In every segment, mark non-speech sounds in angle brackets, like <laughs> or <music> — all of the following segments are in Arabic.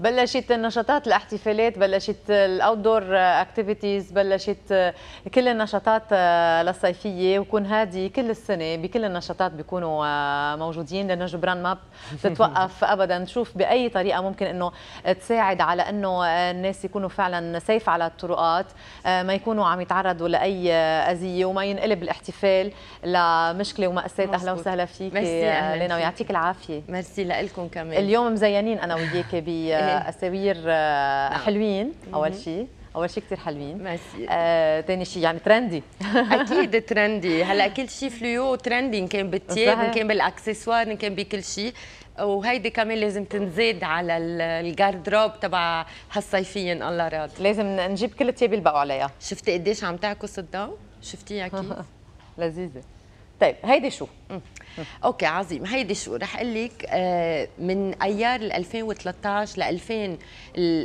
بلشت النشاطات الاحتفالات بلشت الاوت دور اكتيفيتيز بلشت كل النشاطات للصيفيه وكون هادي كل السنه بكل النشاطات بيكونوا موجودين لانه جبران ما بتتوقف <laughs> ابدا تشوف باي طريقه ممكن انه تساعد على انه الناس يكونوا فعلا سيف على الطرقات ما يكونوا عم يتعرضوا لاي اذيه وما ينقلب الاحتفال لمشكله وماساه اهلا وسهلا فيك لنا ويعطيك العافيه ميرسي لكم كمان اليوم مزينين انا وياك ب <laughs> إيه. اساوير آه، نعم. حلوين اول شيء اول شيء كثير حلوين ميرسي آه، ثاني شيء يعني ترندي <laughs> اكيد ترندي هلا كل شيء فليو ترندي ان كان بالثياب ان كان بالاكسسوار ان كان بكل شيء وهيدي كمان لازم تنزاد على الجاردروب تبع هالصيفيين الله راضي لازم نجيب كل الثياب اللي بقوا عليها شفتي قديش عم تعكس الضوء شفتيها كيف <laughs> لذيذه طيب هيدي شو؟ اوكي عظيم هيدي شو رح اقول لك آه، من ايار 2013 ل 2000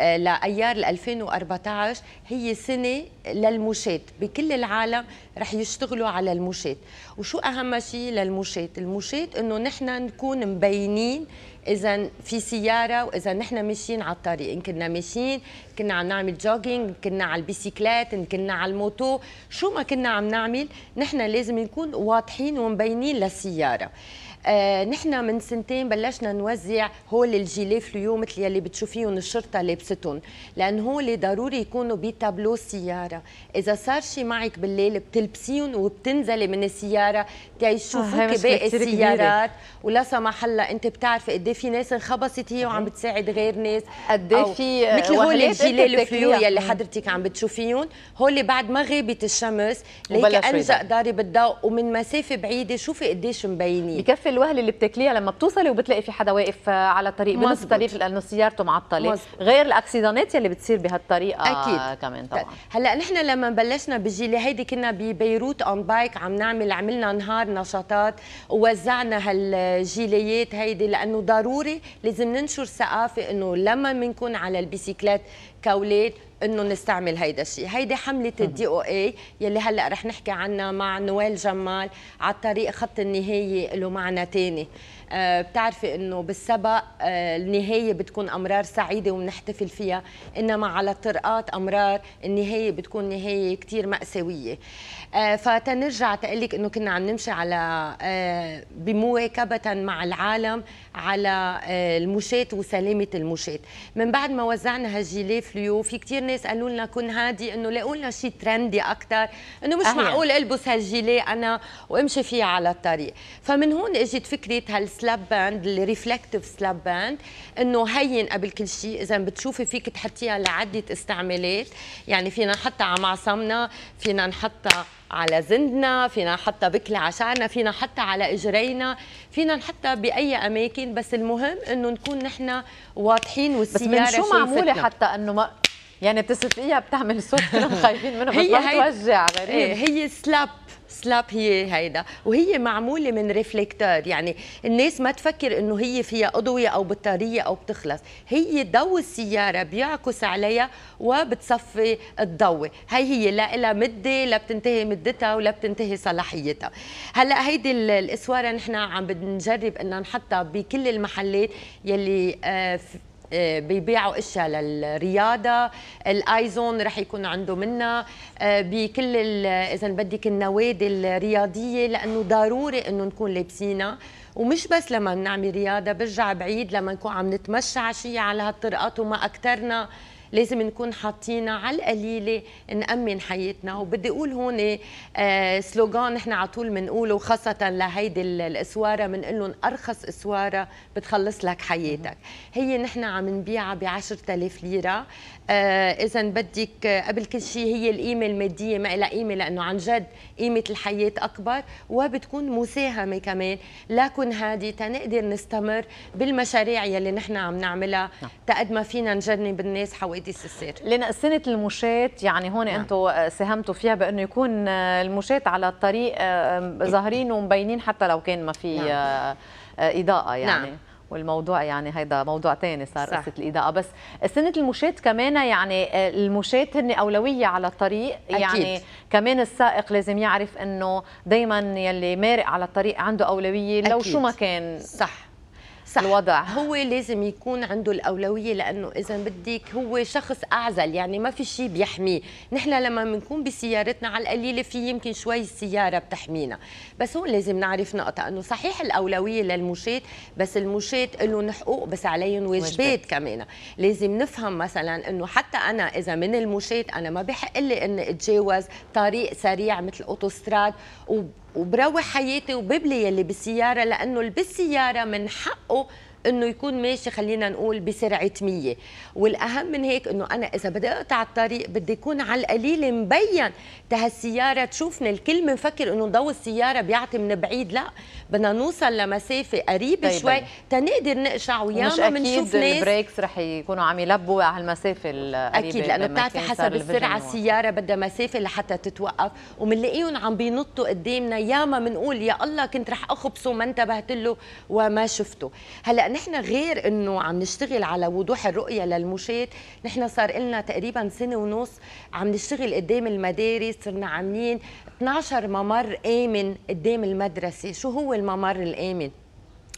لايار 2014 هي سنه للمشاة بكل العالم رح يشتغلوا على المشاة وشو أهم شيء للمشاة المشاة أنه نحن نكون مبينين إذا في سيارة وإذا نحن ماشيين على الطريق إن كنا ماشيين كنا عم نعمل جوجينج كنا على البيسيكلات إن كنا على الموتو شو ما كنا عم نعمل نحن لازم نكون واضحين ومبينين للسيارة آه، نحن من سنتين بلشنا نوزع هول الجيلي فليو مثل يلي بتشوفيهم الشرطه لابستهم لان هول ضروري يكونوا بتابلو سياره اذا صار شي معك بالليل بتلبسيهم وبتنزلي من السياره تيشوفوكي آه باقي السيارات ولا سمح الله انت بتعرفي قد إيه في ناس انخبصت هي وعم بتساعد غير ناس قد إيه في مثل هول الجيلي فليو يلي حضرتك عم بتشوفيهم هول بعد ما غابت الشمس ليك انزق ضارب الضوء ومن مسافه بعيده شوفي قديش مبينين بكفي الوهله اللي بتاكليها لما بتوصلي وبتلاقي في حدا واقف آه، على الطريق بنص الطريق لانه سيارته معطله مزبوط. غير الاكسيدونات يلي بتصير بهالطريقه اكيد كمان طيب، طبعا هلا نحن لما بلشنا بالجيله هيدي كنا ببيروت اون بايك عم نعمل عملنا نهار نشاطات ووزعنا هالجيليات هيدي لانه ضروري لازم ننشر ثقافه انه لما بنكون على البيسيكلات كاولاد انه نستعمل هيدا الشيء هيدي حمله الدي او اي يلي هلا رح نحكي عنها مع نوال جمال على طريق خط النهايه له معنى ثاني آه بتعرفي انه بالسبق آه النهايه بتكون امرار سعيده وبنحتفل فيها انما على الطرقات امرار النهايه بتكون نهايه كثير ماساويه آه فتنرجع لك انه كنا عم نمشي على آه، بمواكبه مع العالم على آه، المشاة وسلامه المشاة من بعد ما وزعنا هالجلاف الفليو في كثير ناس قالوا لنا كن هادي انه لاقوا لنا شيء ترندي اكثر انه مش أهل. معقول البس هالجيلي انا وامشي فيه على الطريق فمن هون اجت فكره هالسلاب باند الريفلكتيف سلاب باند انه هين قبل كل شيء اذا بتشوفي فيك تحطيها لعده استعمالات يعني فينا نحطها على معصمنا فينا نحطها على زندنا فينا حتى بكل على فينا حتى على إجرينا فينا حتى بأي أماكن بس المهم أنه نكون نحن واضحين والسيارة بس من شو معمولة حتى أنه ما يعني بتسفقيها بتعمل صوت كلهم <laughs> خايفين منه بس هي ما بتوجع غريب إيه، إيه؟ هي سلاب سلاب هي هيدا وهي معموله من ريفليكتور يعني الناس ما تفكر انه هي فيها اضويه او بطاريه او بتخلص هي ضوء السياره بيعكس عليها وبتصفي الضوء هي هي لا لها مده لا بتنتهي مدتها ولا بتنتهي صلاحيتها هلا هيدي الاسواره نحن عم بنجرب ان نحطها بكل المحلات يلي آه، آه، بيبيعوا اشياء للرياضه الايزون رح يكون عنده منها آه، بكل اذا بدك النوادي الرياضيه لانه ضروري انه نكون لابسينها ومش بس لما بنعمل رياضه برجع بعيد لما نكون عم نتمشى عشيه على هالطرقات وما اكثرنا لازم نكون حاطين على القليله نامن حياتنا وبدي اقول هون آه، سلوغان نحن على طول بنقوله وخاصه لهيدي الاسواره بنقول لهم ارخص اسواره بتخلص لك حياتك هي نحن عم نبيعها ب 10000 ليره آه، اذا بدك آه، قبل كل شيء هي القيمه الماديه ما لها قيمه لانه عن جد قيمه الحياه اكبر وبتكون مساهمه كمان لكن هذه تنقدر نستمر بالمشاريع يلي نحن عم نعملها نعم. تقد ما فينا نجنب الناس حوالي واديس السير لنا سنه المشاة يعني هون نعم. انتم آه، ساهمتوا فيها بانه يكون آه، المشاة على الطريق آه، ظاهرين ومبينين حتى لو كان ما في نعم. اضاءه يعني نعم. والموضوع يعني هيدا موضوع تاني صار قصه الاضاءه بس سنه المشاة كمان يعني المشاة هن اولويه على الطريق أكيد. يعني كمان السائق لازم يعرف انه دائما يلي مارق على الطريق عنده اولويه لو أكيد. شو ما كان صح صح. الوضع هو لازم يكون عنده الأولوية لأنه إذا بدك هو شخص أعزل يعني ما في شيء بيحميه نحن لما بنكون بسيارتنا على القليلة في يمكن شوي السيارة بتحمينا بس هون لازم نعرف نقطة أنه صحيح الأولوية للمشاة بس المشاة لهم حقوق بس عليهم واجبات كمان لازم نفهم مثلا أنه حتى أنا إذا من المشاة أنا ما بحق لي أني أتجاوز طريق سريع مثل أوتوستراد و وبروح حياتي وببلي يلي بالسياره لانه اللي بالسياره من حقه انه يكون ماشي خلينا نقول بسرعه 100 والاهم من هيك انه انا اذا بدي اقطع الطريق بدي يكون على القليل مبين تهالسياره تشوفنا الكل بنفكر انه ضوء السياره بيعطي من بعيد لا بدنا نوصل لمسافه قريبه طيب شوي طيب. تنقدر نقشع وياما بنشوف ناس البريكس رح يكونوا عم يلبوا على المسافه القريبه اكيد لانه بتعرفي حسب السرعه السياره بدها مسافه لحتى تتوقف وبنلاقيهم عم بينطوا قدامنا ياما بنقول يا الله كنت رح اخبصه ما انتبهت له وما شفته هلا نحن غير انه عم نشتغل على وضوح الرؤيه للمشاة نحن صار لنا تقريبا سنه ونص عم نشتغل قدام المدارس صرنا عاملين 12 ممر امن قدام المدرسه شو هو الممر الامن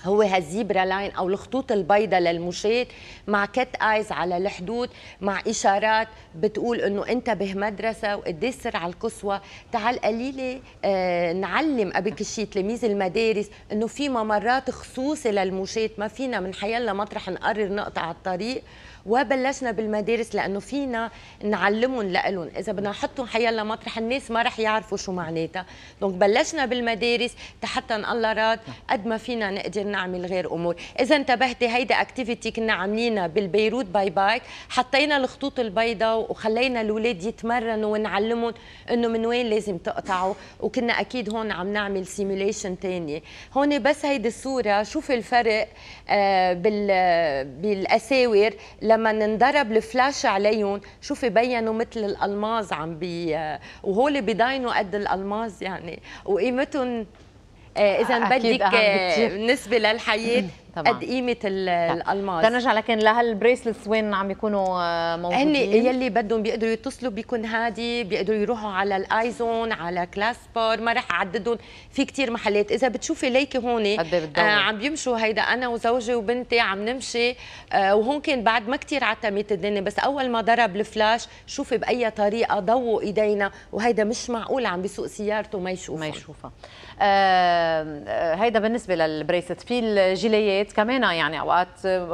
هو هالزيبرا لاين او الخطوط البيضاء للمشاة مع كات ايز على الحدود مع اشارات بتقول انه انتبه مدرسه وقد إيه السرعه القصوى تعال قليله آه نعلم ابيك الشيء تلاميذ المدارس انه في ممرات خصوصي للمشاة ما فينا من حيالنا مطرح نقرر نقطع الطريق وبلشنا بالمدارس لانه فينا نعلمهم لالهم اذا بدنا نحطهم حيلا مطرح الناس ما رح يعرفوا شو معناتها دونك بلشنا بالمدارس حتى الله راد قد ما فينا نقدر نعمل غير امور اذا انتبهتي هيدا اكتيفيتي كنا عاملينها بالبيروت باي بايك حطينا الخطوط البيضاء وخلينا الاولاد يتمرنوا ونعلمهم انه من وين لازم تقطعوا وكنا اكيد هون عم نعمل سيموليشن ثانيه هون بس هيدي الصوره شوف الفرق آه، بال بالاساور لما انضرب الفلاش عليهم شوفي بينوا مثل الالماز عم بي وهول بيداينوا قد الالماز يعني وقيمتهم آه، اذا بدك آه، بالنسبه للحياه <laughs> قد قيمه نعم. الالماس نرجع لكن لهالبريسلتس وين عم يكونوا آه، موجودين هن يلي بدهم بيقدروا يتصلوا بيكون هادي بيقدروا يروحوا على الايزون على كلاسبر ما راح اعددهم في كثير محلات اذا بتشوفي ليكي هون إيه آه عم بيمشوا هيدا انا وزوجي وبنتي عم نمشي آه وهون كان بعد ما كثير عتمت الدنيا بس اول ما ضرب الفلاش شوفي باي طريقه ضووا ايدينا وهيدا مش معقول عم بيسوق سيارته ما يشوفها ما يشوفها آه، آه، هيدا بالنسبه للبريسلت في الجليات كمان يعني اوقات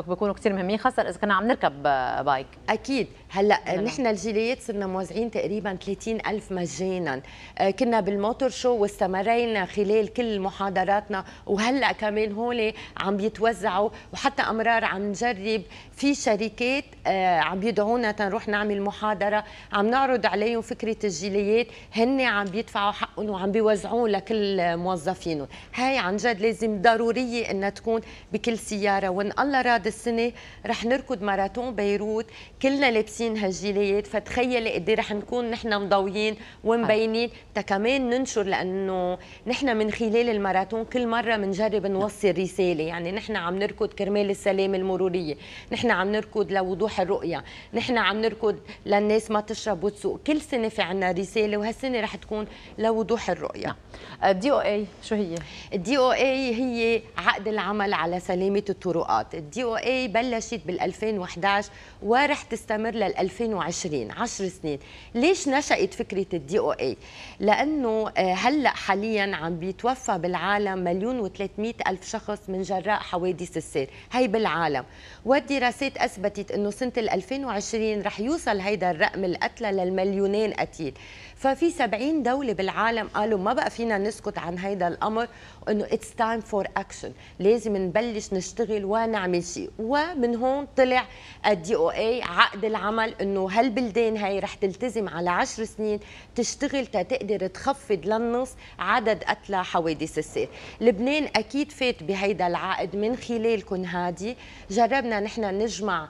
بكونوا كثير مهمين خاصه اذا كنا عم نركب بايك اكيد هلا نحن الجيليات صرنا موزعين تقريبا 30 ألف مجانا آه، كنا بالموتور شو واستمرينا خلال كل محاضراتنا وهلا كمان هول عم بيتوزعوا وحتى امرار عم نجرب في شركات آه، عم بيدعونا تنروح نعمل محاضره عم نعرض عليهم فكره الجيليات هن عم بيدفعوا حقهم وعم بيوزعوه لكل موظفينهم هاي عن جد لازم ضروريه انها تكون بكل سياره وان الله راد السنه رح نركض ماراثون بيروت كلنا لابسين عايشين هالجيلات فتخيلي قد إيه رح نكون نحن مضويين ومبينين كمان ننشر لانه نحن من خلال الماراثون كل مره بنجرب نوصل رساله يعني نحن عم نركض كرمال السلامه المروريه نحن عم نركض لوضوح الرؤيه نحن عم نركض للناس ما تشرب وتسوق كل سنه في عنا رساله وهالسنه رح تكون لوضوح الرؤيه نعم. آه، الدي او اي شو هي الدي او اي هي عقد العمل على سلامه الطرقات الدي او اي بلشت بال 2011 ورح تستمر لل 2020 10 سنين ليش نشأت فكرة الدي او اي لأنه آه، هلأ حاليا عم بيتوفى بالعالم مليون و300 ألف شخص من جراء حوادث السير هي بالعالم والدراسات أثبتت أنه سنة 2020 رح يوصل هيدا الرقم القتلى للمليونين قتيل ففي 70 دولة بالعالم قالوا ما بقى فينا نسكت عن هيدا الأمر إنه اتس تايم فور أكشن لازم نبلش نشتغل ونعمل شيء ومن هون طلع الدي او اي عقد العمل إنه هالبلدان هي رح تلتزم على 10 سنين تشتغل تقدر تخفض للنص عدد قتلى حوادث السير لبنان أكيد فات بهيدا العقد من خلالكم هادي جربنا نحن نجمع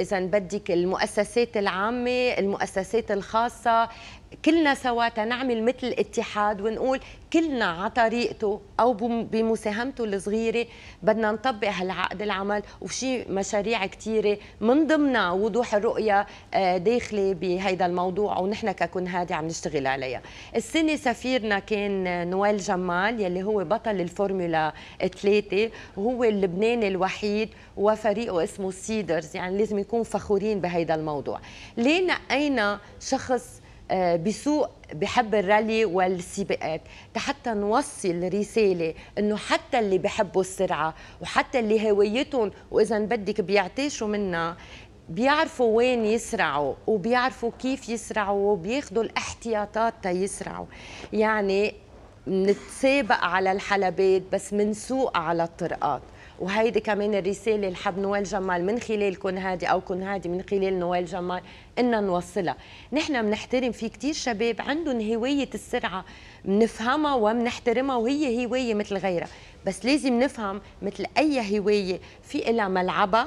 إذا بدك المؤسسات العامة المؤسسات الخاصة كلنا سوا نعمل مثل اتحاد ونقول كلنا على طريقته او بمساهمته الصغيره بدنا نطبق هالعقد العمل وفي مشاريع كثيره من ضمنها وضوح الرؤيه آه، داخله بهيدا الموضوع ونحن ككون هادي عم نشتغل عليها. السنه سفيرنا كان نويل جمال يلي هو بطل الفورمولا ثلاثه وهو اللبناني الوحيد وفريقه اسمه سيدرز يعني لازم يكون فخورين بهيدا الموضوع. ليه نقينا شخص آه، بسوق بحب الرالي والسباقات حتى نوصل رسالة أنه حتى اللي بحبوا السرعة وحتى اللي هوايتهم وإذا بدك بيعتاشوا منها بيعرفوا وين يسرعوا وبيعرفوا كيف يسرعوا وبياخدوا الاحتياطات تيسرعوا يعني نتسابق على الحلبات بس منسوق على الطرقات وهيدي كمان الرساله لحب نوال جمال من خلال كون هادي او كون هادي من خلال نوال جمال ان نوصلها نحن منحترم في كتير شباب عندهم هوايه السرعه منفهمها ومنحترمها وهي هوايه مثل غيرها بس لازم نفهم مثل اي هوايه في إلها ملعبها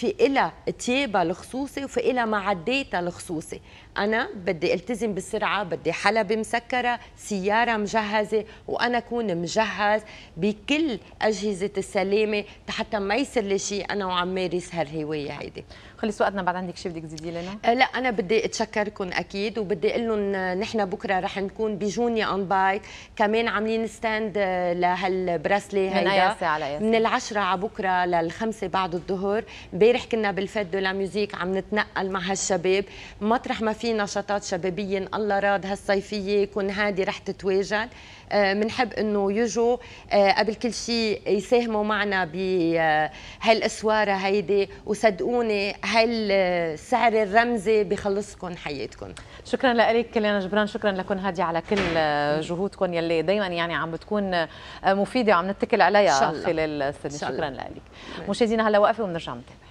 في إلها تيابها الخصوصي وفي إلها معداتها الخصوصي أنا بدي التزم بسرعة بدي حلبة مسكرة سيارة مجهزة وأنا أكون مجهز بكل أجهزة السلامة حتى ما يصير لي شيء أنا وعم مارس هالهواية هيدي خلص وقتنا بعد عندك شيء بدك تزيدي لنا أه، لا انا بدي اتشكركم اكيد وبدي اقول لهم آه، نحن بكره رح نكون بجونيا اون بايك كمان عاملين ستاند آه، لهالبراسلي هيدا من اي ساعه لأي من العشرة على بكره للخمسة بعد الظهر امبارح كنا بالفيت دو لا ميوزيك عم نتنقل مع هالشباب مطرح ما في نشاطات شبابيه الله راد هالصيفيه كون هادي رح تتواجد بنحب آه، انه يجوا آه، قبل كل شيء يساهموا معنا بهالاسواره آه، هيدي وصدقوني هالسعر الرمزي بخلصكم حياتكم شكرا لك كلنا جبران شكرا لكم هادي على كل جهودكم يلي دائما يعني عم بتكون مفيده وعم نتكل عليها خلال السنه شكرا لك مشاهدينا هلا وقفه وبنرجع نتابع